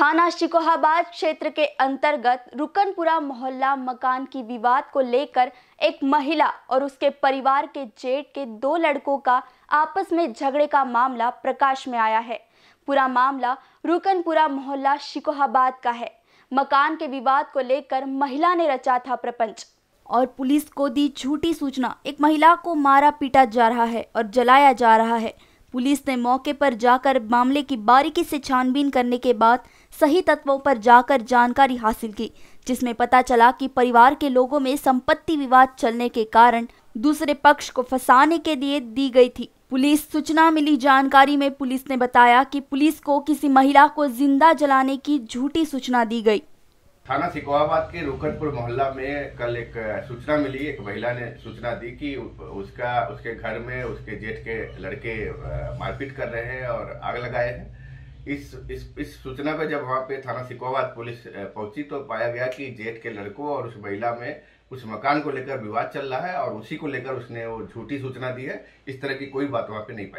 थाना शिकोहाबाद क्षेत्र के अंतर्गत रुकनपुरा मोहल्ला मकान की विवाद को लेकर एक महिला और उसके परिवार के जेठ के दो लड़कों का आपस में झगड़े का मामला प्रकाश में आया है पूरा मामला रुकनपुरा मोहल्ला शिकोहाबाद का है मकान के विवाद को लेकर महिला ने रचा था प्रपंच और पुलिस को दी झूठी सूचना एक महिला को मारा पीटा जा रहा है और जलाया जा रहा है पुलिस ने मौके पर जाकर मामले की बारीकी से छानबीन करने के बाद सही तत्वों पर जाकर जानकारी हासिल की जिसमें पता चला कि परिवार के लोगों में संपत्ति विवाद चलने के कारण दूसरे पक्ष को फंसाने के लिए दी गई थी पुलिस सूचना मिली जानकारी में पुलिस ने बताया कि पुलिस को किसी महिला को जिंदा जलाने की झूठी सूचना दी गई थाना सिकोहाबाद के रुकनपुर मोहल्ला में कल एक सूचना मिली एक महिला ने सूचना दी कि उसका उसके घर में उसके जेठ के लड़के मारपीट कर रहे हैं और आग लगाए हैं इस इस इस सूचना पर जब वहाँ पे थाना सिकोहाबाद पुलिस पहुंची तो पाया गया कि जेठ के लड़कों और उस महिला में उस मकान को लेकर विवाद चल रहा है और उसी को लेकर उसने वो झूठी सूचना दी है इस तरह की कोई बात वहाँ पे नहीं पाई